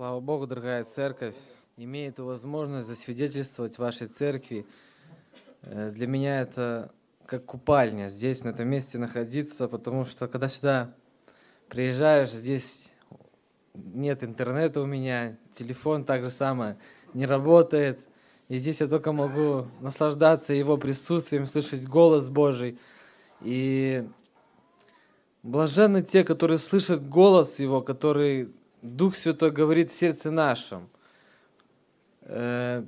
Слава Богу, дорогая церковь, имею эту возможность засвидетельствовать вашей церкви. Э, для меня это как купальня здесь, на этом месте находиться, потому что когда сюда приезжаешь, здесь нет интернета у меня, телефон так же самое не работает, и здесь я только могу наслаждаться его присутствием, слышать голос Божий. И блаженны те, которые слышат голос Его, которые Дух Святой говорит в сердце нашем. Э,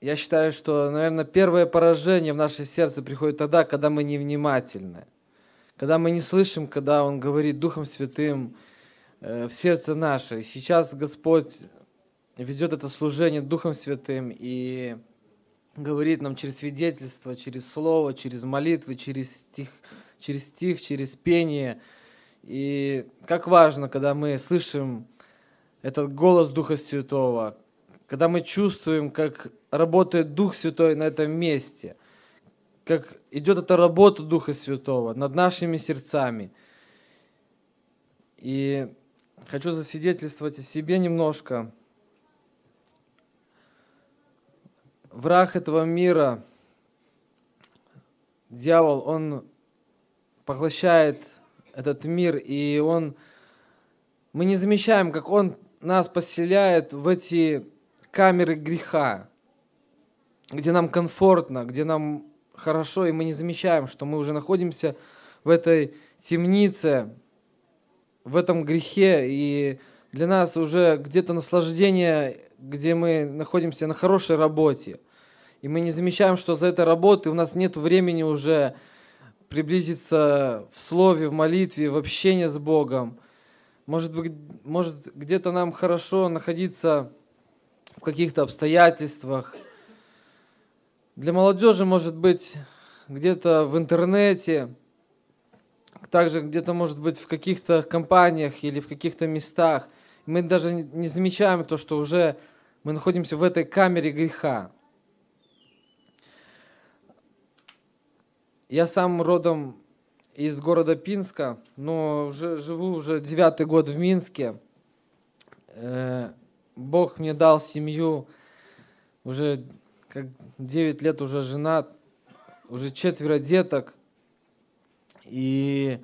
я считаю, что, наверное, первое поражение в наше сердце приходит тогда, когда мы невнимательны. Когда мы не слышим, когда Он говорит Духом Святым э, в сердце наше. сейчас Господь ведет это служение Духом Святым и говорит нам через свидетельство, через слово, через молитвы, через стих, через стих, через пение – и как важно, когда мы слышим этот голос Духа Святого, когда мы чувствуем, как работает Дух Святой на этом месте, как идет эта работа Духа Святого над нашими сердцами. И хочу засвидетельствовать о себе немножко. Враг этого мира, дьявол, он поглощает этот мир, и он, мы не замечаем, как он нас поселяет в эти камеры греха, где нам комфортно, где нам хорошо, и мы не замечаем, что мы уже находимся в этой темнице, в этом грехе, и для нас уже где-то наслаждение, где мы находимся на хорошей работе, и мы не замечаем, что за этой работой у нас нет времени уже приблизиться в слове, в молитве, в общении с Богом. Может быть, может где-то нам хорошо находиться в каких-то обстоятельствах. Для молодежи, может быть, где-то в интернете, также где-то, может быть, в каких-то компаниях или в каких-то местах. Мы даже не замечаем то, что уже мы находимся в этой камере греха. Я сам родом из города Пинска, но уже, живу уже девятый год в Минске. Э, Бог мне дал семью, уже как 9 лет уже женат, уже четверо деток. И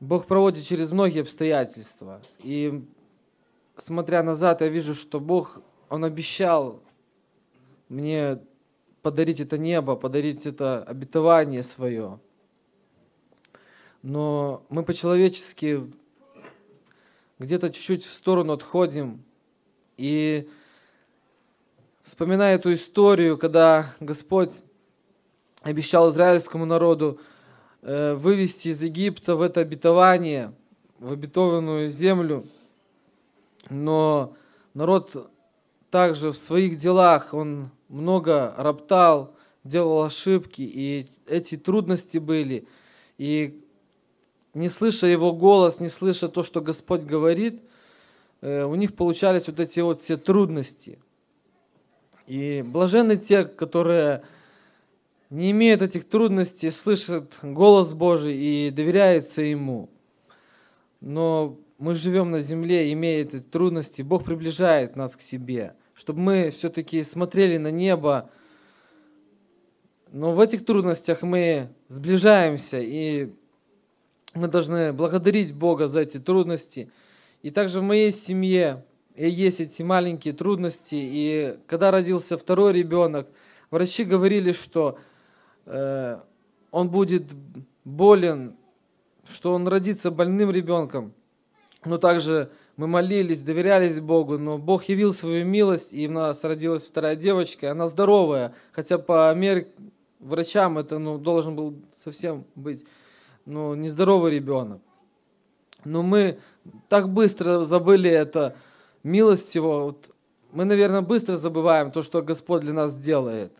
Бог проводит через многие обстоятельства. И смотря назад, я вижу, что Бог, Он обещал мне подарить это небо, подарить это обетование свое. Но мы по-человечески где-то чуть-чуть в сторону отходим. И вспоминая эту историю, когда Господь обещал израильскому народу э, вывести из Египта в это обетование, в обетованную землю, но народ также в своих делах, он много роптал, делал ошибки, и эти трудности были. И не слыша его голос, не слыша то, что Господь говорит, э, у них получались вот эти вот все трудности. И блаженны те, которые не имеют этих трудностей, слышат голос Божий и доверяются Ему. Но мы живем на земле, имея эти трудности, Бог приближает нас к себе – чтобы мы все-таки смотрели на небо. Но в этих трудностях мы сближаемся, и мы должны благодарить Бога за эти трудности. И также в моей семье есть эти маленькие трудности. И когда родился второй ребенок, врачи говорили, что э, он будет болен, что он родится больным ребенком. Но также мы молились, доверялись Богу, но Бог явил свою милость, и у нас родилась вторая девочка, она здоровая, хотя по мер врачам это ну, должен был совсем быть ну, нездоровый ребенок. Но мы так быстро забыли это, милость Его. Вот мы, наверное, быстро забываем то, что Господь для нас делает.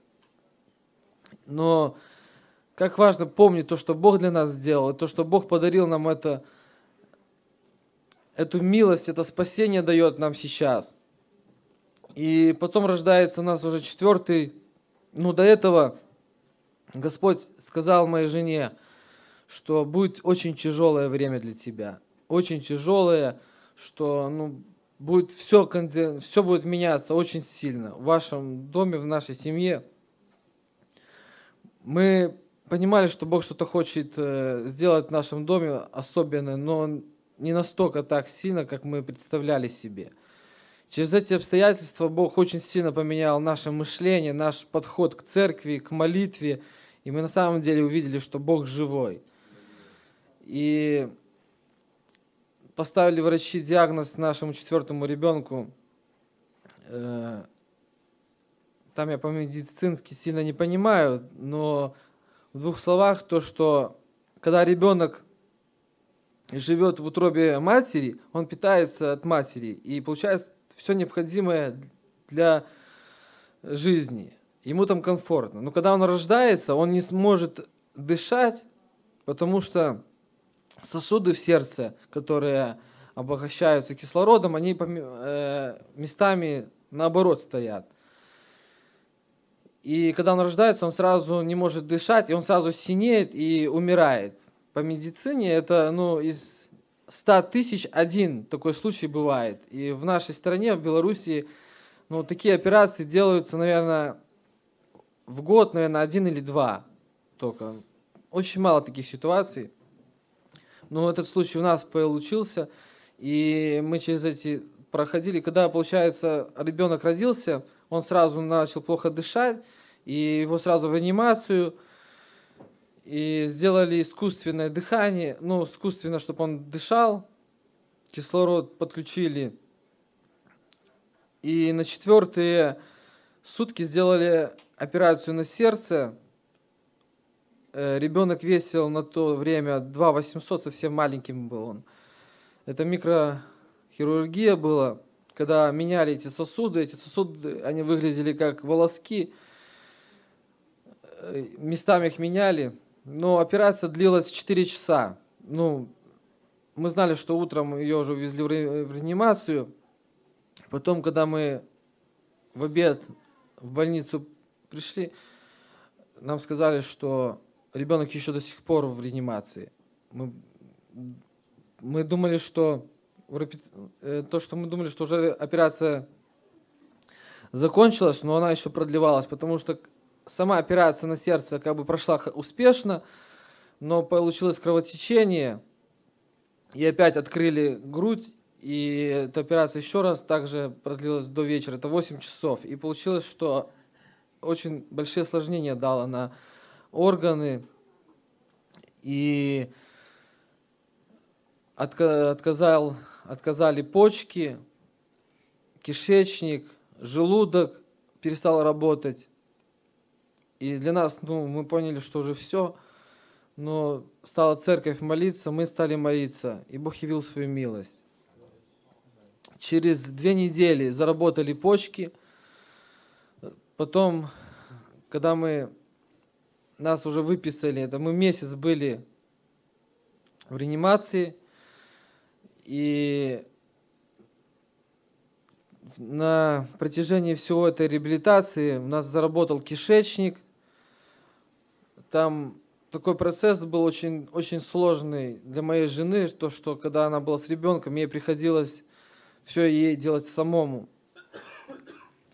Но как важно помнить то, что Бог для нас сделал, то, что Бог подарил нам это – эту милость, это спасение дает нам сейчас. И потом рождается у нас уже четвертый. Ну, до этого Господь сказал моей жене, что будет очень тяжелое время для тебя. Очень тяжелое, что ну, будет все, все будет меняться очень сильно в вашем доме, в нашей семье. Мы понимали, что Бог что-то хочет э, сделать в нашем доме особенное, но не настолько так сильно, как мы представляли себе. Через эти обстоятельства Бог очень сильно поменял наше мышление, наш подход к церкви, к молитве, и мы на самом деле увидели, что Бог живой. И поставили врачи диагноз нашему четвертому ребенку. Э, там я по-медицински сильно не понимаю, но в двух словах то, что когда ребенок живет в утробе матери, он питается от матери и получает все необходимое для жизни. Ему там комфортно. Но когда он рождается, он не сможет дышать, потому что сосуды в сердце, которые обогащаются кислородом, они э, местами наоборот стоят. И когда он рождается, он сразу не может дышать, и он сразу синеет и умирает по медицине это, ну, из 100 тысяч один такой случай бывает. И в нашей стране, в Беларуси, ну, такие операции делаются, наверное, в год, наверное, один или два только. Очень мало таких ситуаций. Но этот случай у нас получился, и мы через эти проходили. Когда, получается, ребенок родился, он сразу начал плохо дышать, и его сразу в анимацию – и сделали искусственное дыхание, ну, искусственно, чтобы он дышал, кислород подключили. И на четвертые сутки сделали операцию на сердце. Э, Ребенок весил на то время 2 800, совсем маленьким был он. Это микрохирургия была, когда меняли эти сосуды. Эти сосуды, они выглядели как волоски. Э, местами их меняли. Ну, операция длилась 4 часа. Ну, мы знали, что утром ее уже увезли в реанимацию. Потом, когда мы в обед в больницу пришли, нам сказали, что ребенок еще до сих пор в реанимации. Мы, мы думали, что э, то, что мы думали, что уже операция закончилась, но она еще продлевалась, потому что сама операция на сердце как бы прошла успешно, но получилось кровотечение, и опять открыли грудь, и эта операция еще раз также продлилась до вечера, это 8 часов. И получилось, что очень большие осложнения дала на органы, и отказал, отказали почки, кишечник, желудок перестал работать. И для нас, ну, мы поняли, что уже все, но стала церковь молиться, мы стали молиться, и Бог явил свою милость. Через две недели заработали почки, потом, когда мы нас уже выписали, это мы месяц были в реанимации, и на протяжении всего этой реабилитации у нас заработал кишечник – там такой процесс был очень, очень сложный для моей жены, то, что когда она была с ребенком, ей приходилось все ей делать самому.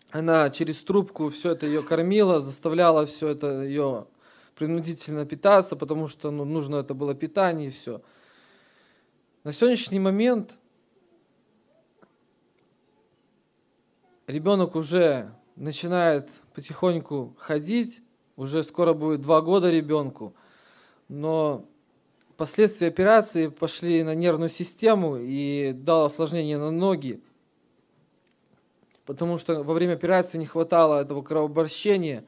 Она через трубку все это ее кормила, заставляла все это ее принудительно питаться, потому что ну, нужно это было питание и все. На сегодняшний момент ребенок уже начинает потихоньку ходить, уже скоро будет два года ребенку. Но последствия операции пошли на нервную систему и дал осложнение на ноги. Потому что во время операции не хватало этого кровообращения.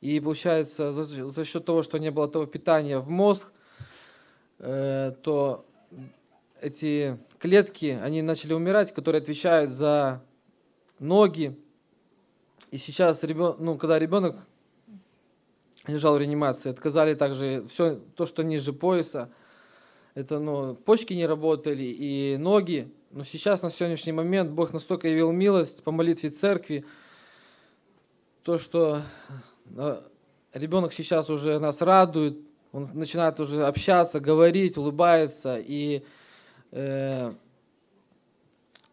И получается, за, счет того, что не было того питания в мозг, э, то эти клетки, они начали умирать, которые отвечают за ноги. И сейчас, ребен... ну, когда ребенок лежал в реанимации. Отказали также все то, что ниже пояса. Это, ну, почки не работали и ноги. Но сейчас, на сегодняшний момент, Бог настолько явил милость по молитве церкви, то, что э, ребенок сейчас уже нас радует, он начинает уже общаться, говорить, улыбается. И э,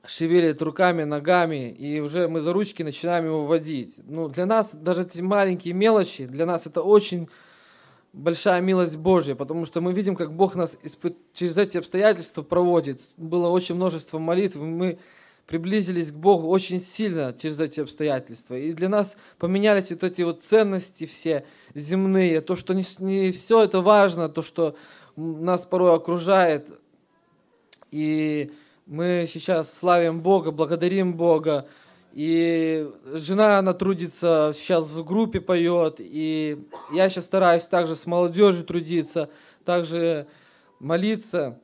шевелит руками, ногами, и уже мы за ручки начинаем его водить. Ну, для нас даже эти маленькие мелочи, для нас это очень большая милость Божья, потому что мы видим, как Бог нас испы... через эти обстоятельства проводит. Было очень множество молитв, мы приблизились к Богу очень сильно через эти обстоятельства. И для нас поменялись вот эти вот ценности все земные, то, что не, не все это важно, то, что нас порой окружает. И мы сейчас славим Бога, благодарим Бога. И жена, она трудится, сейчас в группе поет. И я сейчас стараюсь также с молодежью трудиться, также молиться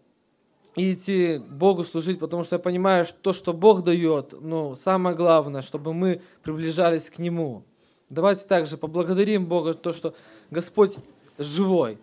и идти Богу служить, потому что я понимаю, что то, что Бог дает, ну, самое главное, чтобы мы приближались к Нему. Давайте также поблагодарим Бога за то, что Господь живой.